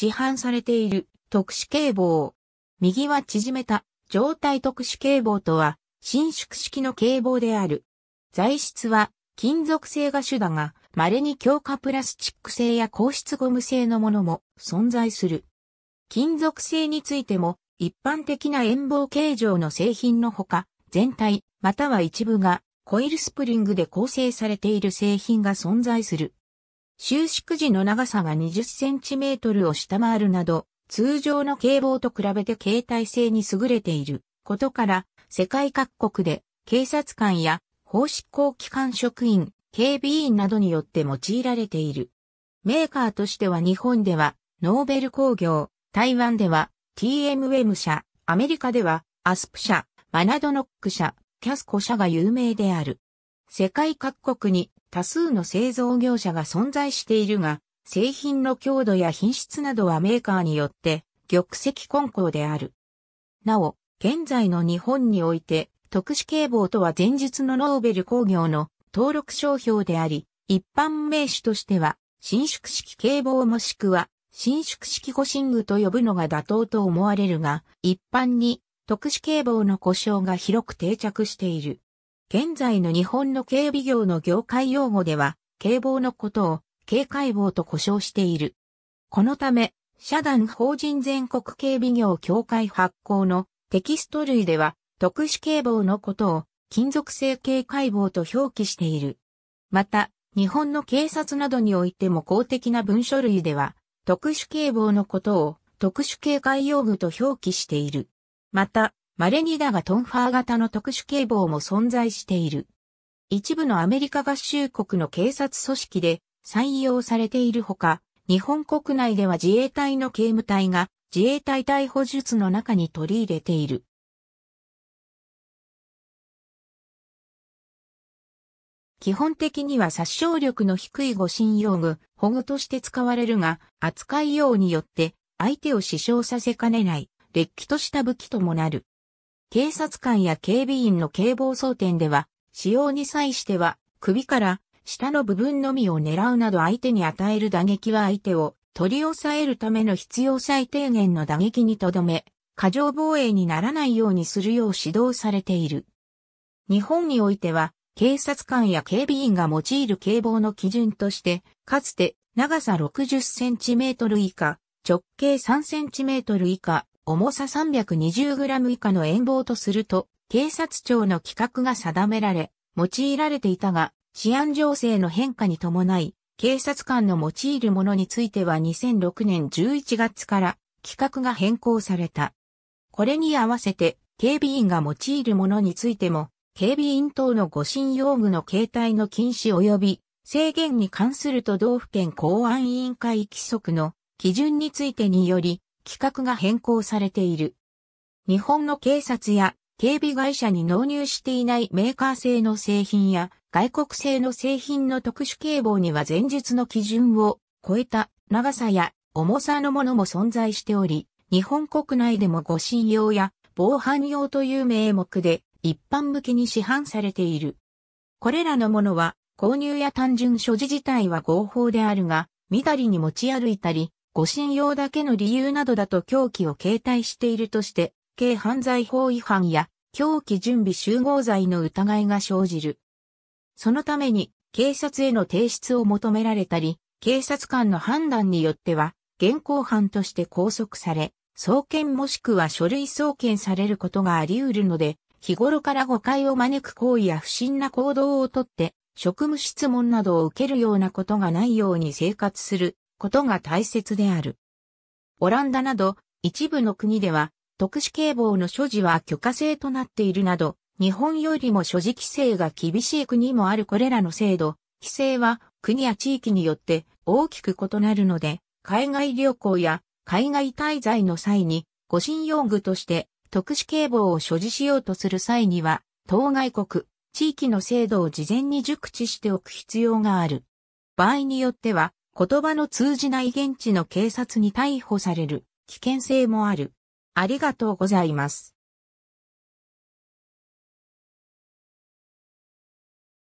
市販されている特殊警棒。右は縮めた状態特殊警棒とは伸縮式の警棒である。材質は金属製が主だが、稀に強化プラスチック製や硬質ゴム製のものも存在する。金属製についても一般的な円棒形状の製品のほか、全体または一部がコイルスプリングで構成されている製品が存在する。収縮時の長さが2 0トルを下回るなど、通常の警棒と比べて携帯性に優れていることから、世界各国で警察官や法執行機関職員、警備員などによって用いられている。メーカーとしては日本ではノーベル工業、台湾では TMM 社、アメリカではアスプ社、マナドノック社、キャスコ社が有名である。世界各国に多数の製造業者が存在しているが、製品の強度や品質などはメーカーによって玉石混交である。なお、現在の日本において、特殊警棒とは前述のノーベル工業の登録商標であり、一般名詞としては、伸縮式警棒もしくは、伸縮式シン具と呼ぶのが妥当と思われるが、一般に特殊警棒の故障が広く定着している。現在の日本の警備業の業界用語では、警棒のことを警戒棒と呼称している。このため、社団法人全国警備業協会発行のテキスト類では、特殊警棒のことを金属製警戒棒と表記している。また、日本の警察などにおいても公的な文書類では、特殊警棒のことを特殊警戒用具と表記している。また、稀にだがトンファー型の特殊警棒も存在している。一部のアメリカ合衆国の警察組織で採用されているほか、日本国内では自衛隊の警務隊が自衛隊逮捕術の中に取り入れている。基本的には殺傷力の低い護身用具、保護として使われるが、扱いようによって相手を死傷させかねない、劣気とした武器ともなる。警察官や警備員の警防装填では、使用に際しては、首から下の部分のみを狙うなど相手に与える打撃は相手を取り押さえるための必要最低限の打撃にとどめ、過剰防衛にならないようにするよう指導されている。日本においては、警察官や警備員が用いる警棒の基準として、かつて長さ60センチメートル以下、直径3センチメートル以下、重さ 320g 以下の遠望とすると、警察庁の規格が定められ、用いられていたが、治安情勢の変化に伴い、警察官の用いるものについては2006年11月から規格が変更された。これに合わせて、警備員が用いるものについても、警備員等の護身用具の携帯の禁止及び制限に関する都道府県公安委員会規則の基準についてにより、規格が変更されている。日本の警察や警備会社に納入していないメーカー製の製品や外国製の製品の特殊警棒には前述の基準を超えた長さや重さのものも存在しており、日本国内でも護身用や防犯用という名目で一般向けに市販されている。これらのものは購入や単純所持自体は合法であるが、みだりに持ち歩いたり、護信用だけの理由などだと凶器を携帯しているとして、軽犯罪法違反や凶器準備集合罪の疑いが生じる。そのために、警察への提出を求められたり、警察官の判断によっては、現行犯として拘束され、送検もしくは書類送検されることがあり得るので、日頃から誤解を招く行為や不審な行動をとって、職務質問などを受けるようなことがないように生活することが大切である。オランダなど一部の国では特殊警棒の所持は許可制となっているなど、日本よりも所持規制が厳しい国もあるこれらの制度、規制は国や地域によって大きく異なるので、海外旅行や海外滞在の際に護身用具として特殊警棒を所持しようとする際には、当該国、地域の制度を事前に熟知しておく必要がある。場合によっては、言葉の通じない現地の警察に逮捕される危険性もある。ありがとうございます。